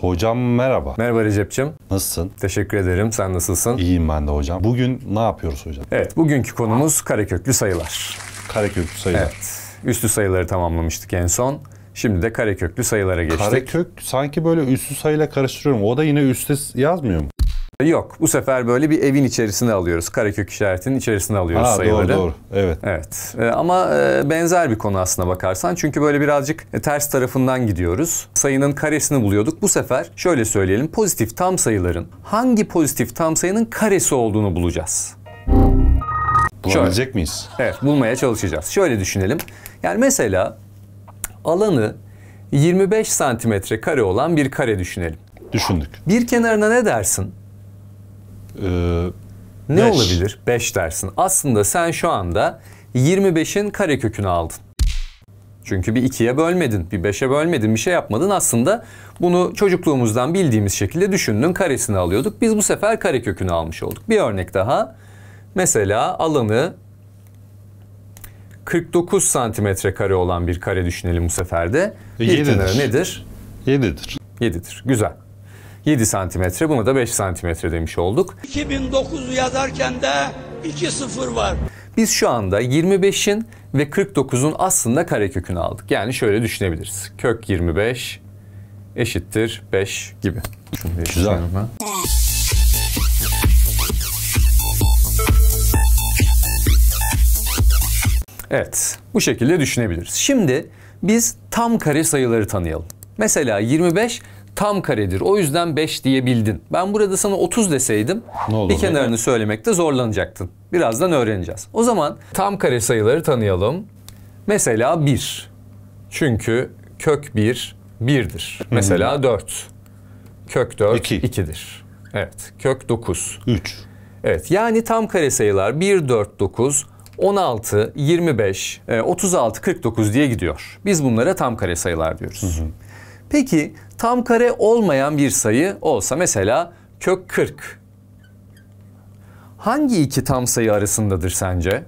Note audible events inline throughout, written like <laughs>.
Hocam merhaba. Merhaba Recep'ciğim. Nasılsın? Teşekkür ederim. Sen nasılsın? İyiyim ben de hocam. Bugün ne yapıyoruz hocam? Evet, bugünkü konumuz kareköklü sayılar. Kareköklü sayılar. Evet. Üstü sayıları tamamlamıştık en son. Şimdi de kareköklü sayılara geçtik. Karekök sanki böyle üstü sayıyla karıştırıyorum. O da yine üstte yazmıyor mu? Yok. Bu sefer böyle bir evin içerisine alıyoruz. Karekök işaretinin içerisine alıyoruz ha, sayıları. Doğru doğru. Evet. Evet. E, ama e, benzer bir konu aslına bakarsan. Çünkü böyle birazcık e, ters tarafından gidiyoruz. Sayının karesini buluyorduk. Bu sefer şöyle söyleyelim. Pozitif tam sayıların hangi pozitif tam sayının karesi olduğunu bulacağız. Bulabilecek miyiz? Evet, bulmaya çalışacağız. Şöyle düşünelim. Yani mesela alanı 25 santimetre kare olan bir kare düşünelim. Düşündük. Bir kenarına ne dersin? Ee, ne beş. olabilir? 5 dersin. Aslında sen şu anda 25'in karekökünü aldın. Çünkü bir 2'ye bölmedin, bir 5'e bölmedin, bir şey yapmadın. Aslında bunu çocukluğumuzdan bildiğimiz şekilde düşündün karesini alıyorduk. Biz bu sefer karekökünü almış olduk. Bir örnek daha. Mesela alanı 49 santimetre kare olan bir kare düşünelim bu sefer de. E, bir 7'dir. nedir? 7'dir. 7'dir. Güzel. 7 santimetre bunu da 5 santimetre demiş olduk. 2009 yazarken de 2-0 var. Biz şu anda 25'in ve 49'un aslında karekökünü aldık. Yani şöyle düşünebiliriz. Kök 25 eşittir 5 gibi. Güzel. Evet, bu şekilde düşünebiliriz. Şimdi biz tam kare sayıları tanıyalım. Mesela 25 tam karedir. O yüzden 5 diyebildin. Ben burada sana 30 deseydim bir kenarını söylemekte zorlanacaktın. Birazdan öğreneceğiz. O zaman tam kare sayıları tanıyalım. Mesela 1. Çünkü kök 1 1'dir. Mesela 4. Kök 4 İki. 2'dir. Evet. Kök 9. 3. Evet. Yani tam kare sayılar 1 4 9 16, 25, 36, 49 diye gidiyor. Biz bunlara tam kare sayılar diyoruz. Hı hı. Peki tam kare olmayan bir sayı olsa mesela kök 40. Hangi iki tam sayı arasındadır sence?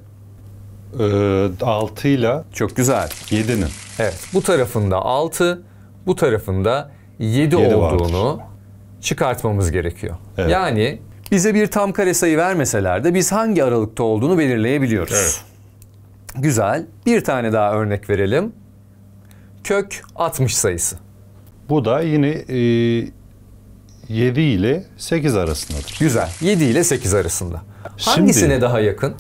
Ee, 6 ile çok güzel 7'nin. Evet bu tarafında 6 bu tarafında 7, 7 olduğunu vardır. çıkartmamız gerekiyor. Evet. Yani bize bir tam kare sayı vermeseler de biz hangi aralıkta olduğunu belirleyebiliyoruz. Evet. Güzel. Bir tane daha örnek verelim. Kök 60 sayısı. Bu da yine e, 7 ile 8 arasındadır. Güzel. 7 ile 8 arasında. Şimdi, Hangisine daha yakın?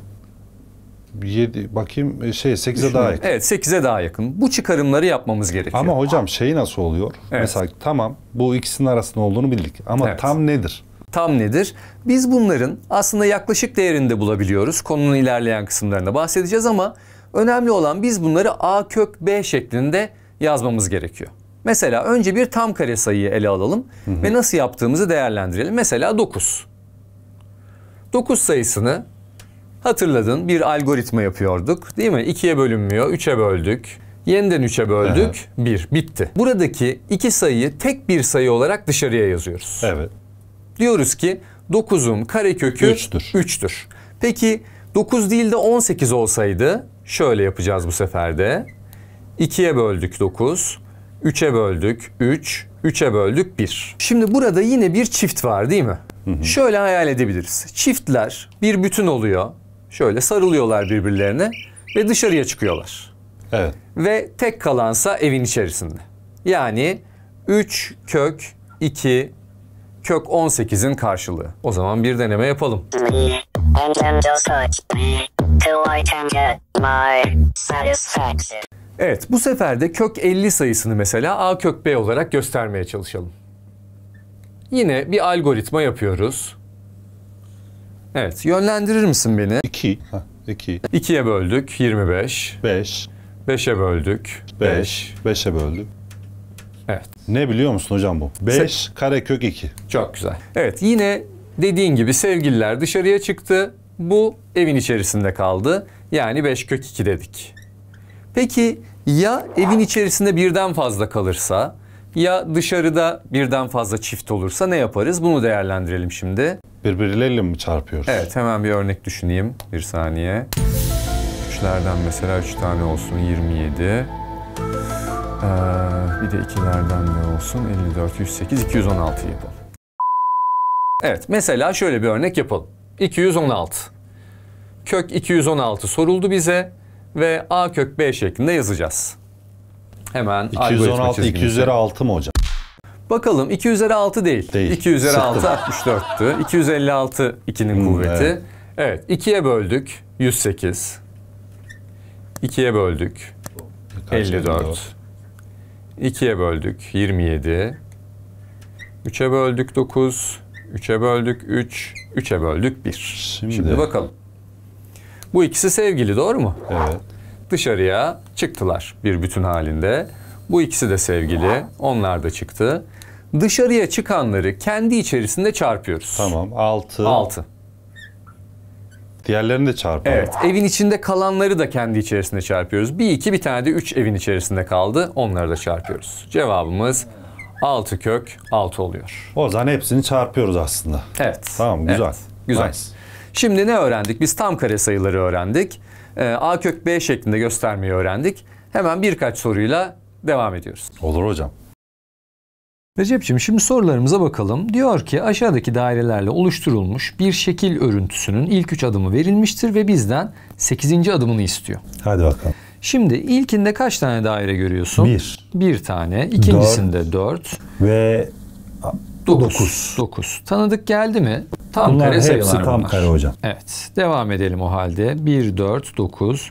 7 bakayım e, şey 8'e daha yakın. Evet 8'e daha yakın. Bu çıkarımları yapmamız gerekiyor. Ama hocam şey nasıl oluyor? Evet. Mesela tamam bu ikisinin arasında olduğunu bildik ama evet. tam nedir? Tam nedir? Biz bunların aslında yaklaşık değerini de bulabiliyoruz. Konunun ilerleyen kısımlarında bahsedeceğiz ama önemli olan biz bunları A kök B şeklinde yazmamız gerekiyor. Mesela önce bir tam kare sayıyı ele alalım hı hı. ve nasıl yaptığımızı değerlendirelim. Mesela 9. 9 sayısını hatırladın bir algoritma yapıyorduk değil mi? 2'ye bölünmüyor, 3'e böldük. Yeniden 3'e böldük, 1 bitti. Buradaki iki sayıyı tek bir sayı olarak dışarıya yazıyoruz. Evet. Diyoruz ki 9'un karekökü 3'tür. üçtür. Peki 9 değil de 18 olsaydı şöyle yapacağız bu sefer de. 2'ye böldük 9. 3'e böldük 3, 3'e böldük 1. Şimdi burada yine bir çift var değil mi? Hı hı. Şöyle hayal edebiliriz. Çiftler bir bütün oluyor. Şöyle sarılıyorlar birbirlerine ve dışarıya çıkıyorlar. Evet. Ve tek kalansa evin içerisinde. Yani 3 kök 2 kök 18'in karşılığı. O zaman bir deneme yapalım. Evet bu sefer de kök 50 sayısını mesela a kök b olarak göstermeye çalışalım. Yine bir algoritma yapıyoruz. Evet yönlendirir misin beni? 2. 2. 2'ye böldük 25. 5. 5'e böldük 5. 5'e böldük. Evet. Ne biliyor musun hocam bu? 5 kare kök 2. Çok güzel. Evet yine dediğin gibi sevgililer dışarıya çıktı. Bu evin içerisinde kaldı. Yani 5 kök 2 dedik. Peki ya evin içerisinde birden fazla kalırsa ya dışarıda birden fazla çift olursa ne yaparız? Bunu değerlendirelim şimdi. Birbirleriyle mi çarpıyoruz? Evet hemen bir örnek düşüneyim. Bir saniye. Üçlerden mesela üç tane olsun 27. Ee, bir de ikilerden ne olsun? 54, 108, 216 yapalım. Evet mesela şöyle bir örnek yapalım. 216. Kök 216 soruldu bize ve A kök B şeklinde yazacağız. Hemen 216, 2 üzeri 6 mı hocam? Bakalım 2 üzeri 6 değil. değil. 2 üzeri 6 64'tü. 256 2'nin kuvveti. Evet. evet 2'ye böldük 108. 2'ye böldük 54. 2'ye böldük 27. 3'e böldük 9. 3'e böldük 3. 3'e böldük 1. Şimdi, Şimdi bakalım. Bu ikisi sevgili doğru mu? Evet. Dışarıya çıktılar bir bütün halinde. Bu ikisi de sevgili. Onlar da çıktı. Dışarıya çıkanları kendi içerisinde çarpıyoruz. Tamam. 6. 6. Diğerlerini de çarpıyoruz. Evet. Evin içinde kalanları da kendi içerisinde çarpıyoruz. Bir iki bir tane de üç evin içerisinde kaldı. Onları da çarpıyoruz. Cevabımız 6 kök 6 oluyor. O zaman hepsini çarpıyoruz aslında. Evet. Tamam güzel. Evet, güzel. Nice. Şimdi ne öğrendik? Biz tam kare sayıları öğrendik. Ee, A kök B şeklinde göstermeyi öğrendik. Hemen birkaç soruyla devam ediyoruz. Olur hocam. Recep'ciğim şimdi sorularımıza bakalım. Diyor ki aşağıdaki dairelerle oluşturulmuş bir şekil örüntüsünün ilk üç adımı verilmiştir ve bizden sekizinci adımını istiyor. Hadi bakalım. Şimdi ilkinde kaç tane daire görüyorsun? Bir. Bir tane. İkincisinde dört. dört. Ve dokuz. dokuz. Dokuz. Tanıdık geldi mi? Tam Bunlar kare sayılar tam bunlar. kare hocam. Evet. Devam edelim o halde. 1, 4, 9.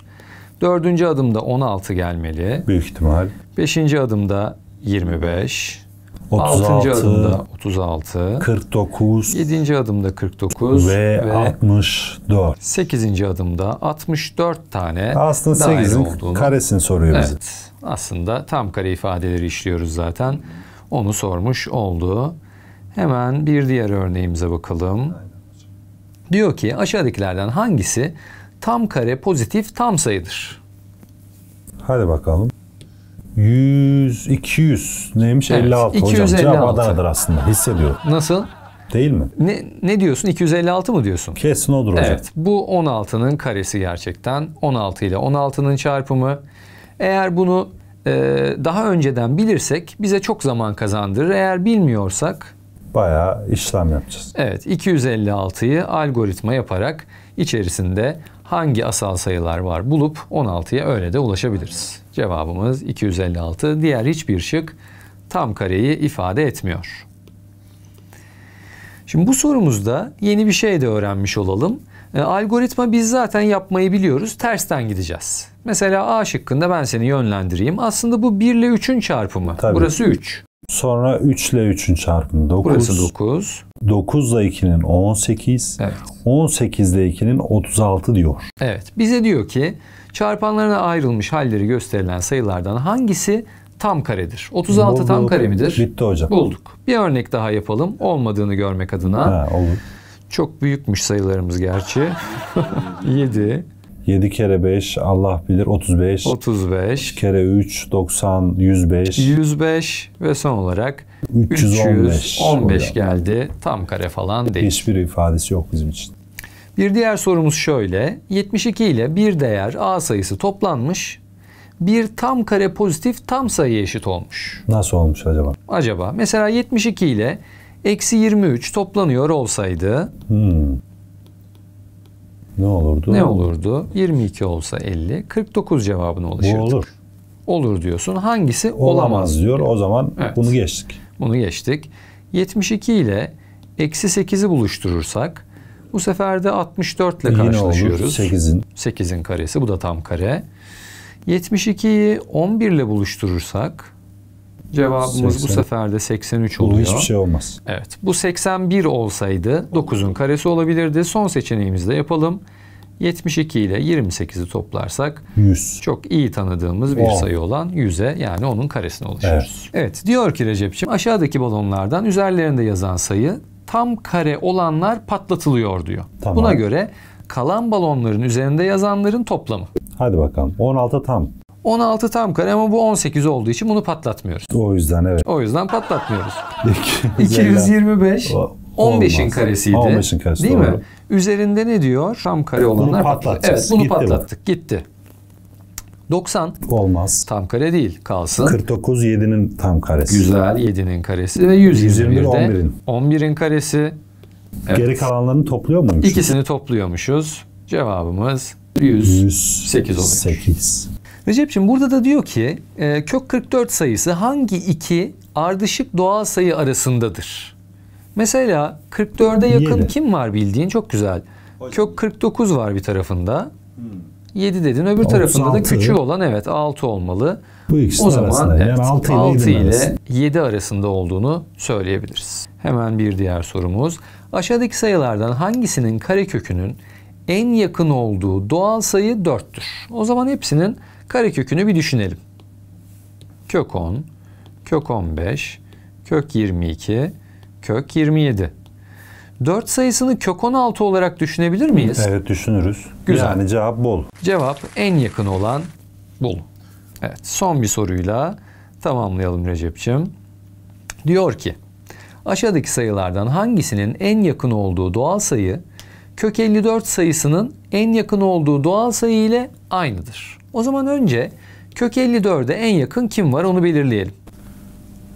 Dördüncü adımda 16 gelmeli. Büyük ihtimal. Beşinci adımda 25. 36, Altıncı adımda 36. 49. Yedinci adımda 49. Ve, ve 64. Sekizinci adımda 64 tane Aslında 8'in karesini soruyor evet, bize. Aslında tam kare ifadeleri işliyoruz zaten. Onu sormuş oldu. Hemen bir diğer örneğimize bakalım. Diyor ki aşağıdakilerden hangisi tam kare pozitif tam sayıdır? Hadi bakalım. 100, 200 neymiş? Evet, 56 256. hocam. Cevap Adana'dır aslında hissediyor. Nasıl? Değil mi? Ne, ne diyorsun? 256 mı diyorsun? Kesin odur hocam. Evet. Bu 16'nın karesi gerçekten. 16 ile 16'nın çarpımı. Eğer bunu e, daha önceden bilirsek bize çok zaman kazandırır. Eğer bilmiyorsak bayağı işlem yapacağız. Evet 256'yı algoritma yaparak içerisinde hangi asal sayılar var bulup 16'ya öyle de ulaşabiliriz. Cevabımız 256. Diğer hiçbir şık tam kareyi ifade etmiyor. Şimdi bu sorumuzda yeni bir şey de öğrenmiş olalım. E, algoritma biz zaten yapmayı biliyoruz. Tersten gideceğiz. Mesela A şıkkında ben seni yönlendireyim. Aslında bu 1 ile 3'ün çarpımı. Tabii. Burası 3. Sonra 3 ile 3'ün çarpımı 9. Burası 9. 9 ile 2'nin 18. Evet. 18 ile 2'nin 36 diyor. Evet. Bize diyor ki çarpanlarına ayrılmış halleri gösterilen sayılardan hangisi tam karedir? 36 Bulduk. tam kare midir? Bitti hocam. Bulduk. Bir örnek daha yapalım olmadığını görmek adına. Ha, olur. Çok büyükmüş sayılarımız gerçi. 7 <laughs> 7 kere 5 Allah bilir 35. 35. Kere 3 90 105. 105 ve son olarak 315. 15 geldi. Tam kare falan değil. Hiçbir ifadesi yok bizim için. Bir diğer sorumuz şöyle. 72 ile bir değer A sayısı toplanmış. Bir tam kare pozitif tam sayıya eşit olmuş. Nasıl olmuş acaba? Acaba. Mesela 72 ile eksi 23 toplanıyor olsaydı hmm ne olurdu? Ne olurdu? 22 olsa 50, 49 cevabına ulaşırdık. Bu olur. Olur diyorsun. Hangisi olamaz, olamaz diyor. diyor. O zaman evet. bunu geçtik. Bunu geçtik. 72 ile eksi 8'i buluşturursak bu sefer de 64 ile e, karşılaşıyoruz. 8'in. 8'in karesi bu da tam kare. 72'yi 11 ile buluşturursak Cevabımız 80. bu sefer de 83 oluyor. Bu hiçbir şey olmaz. Evet. Bu 81 olsaydı 9'un karesi olabilirdi. Son seçeneğimizi de yapalım. 72 ile 28'i toplarsak 100. Çok iyi tanıdığımız bir o. sayı olan 100'e yani onun karesine ulaşıyoruz. Evet. evet diyor ki Recep'ciğim aşağıdaki balonlardan üzerlerinde yazan sayı tam kare olanlar patlatılıyor diyor. Tamam. Buna göre kalan balonların üzerinde yazanların toplamı. Hadi bakalım. 16 tam. 16 tam kare ama bu 18 olduğu için bunu patlatmıyoruz. O yüzden evet. O yüzden patlatmıyoruz. 225. <laughs> 15'in karesiydi. 15'in karesi değil doğru. mi? Üzerinde ne diyor? Tam kare bunu olanlar patlattık. Evet bunu gitti patlattık. Mi? Gitti. 90. Olmaz. Tam kare değil. Kalsın. 49 7'nin tam karesi. Güzel 7'nin karesi ve 121'de 11'in 11'in karesi. Evet. Geri kalanlarını topluyor muyuz? İkisini topluyormuşuz. Cevabımız 108 oluyor. 108. Recep'ciğim burada da diyor ki e, kök 44 sayısı hangi iki ardışık doğal sayı arasındadır? Mesela 44'e yakın 7. kim var bildiğin çok güzel. Kök 49 var bir tarafında. Hmm. 7 dedin öbür Olsun tarafında da küçüğü olan evet 6 olmalı. Bu ikisi o zaman arasında, evet, yani 6 ile, 6 ile arasında. 7 arasında olduğunu söyleyebiliriz. Hemen bir diğer sorumuz. Aşağıdaki sayılardan hangisinin karekökünün en yakın olduğu doğal sayı 4'tür? O zaman hepsinin Karekökünü bir düşünelim. Kök 10, kök 15, kök 22, kök 27. 4 sayısını kök 16 olarak düşünebilir miyiz? Evet düşünürüz. Güzel. Yani cevap bol. Cevap en yakın olan bol. Evet son bir soruyla tamamlayalım Recep'ciğim. Diyor ki aşağıdaki sayılardan hangisinin en yakın olduğu doğal sayı kök 54 sayısının en yakın olduğu doğal sayı ile aynıdır? O zaman önce kök 54'e en yakın kim var onu belirleyelim.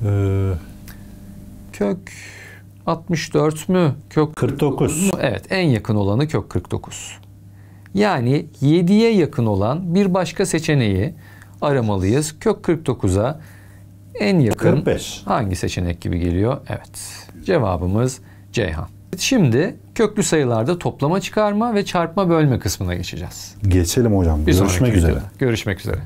Ee, kök 64 mü? Kök 49. Mu? Evet en yakın olanı kök 49. Yani 7'ye yakın olan bir başka seçeneği aramalıyız. Kök 49'a en yakın 45. hangi seçenek gibi geliyor? Evet. Cevabımız Ceyhan. Şimdi köklü sayılarda toplama çıkarma ve çarpma bölme kısmına geçeceğiz. Geçelim hocam. Bir Görüşmek sonraki üzere. Görüşmek üzere.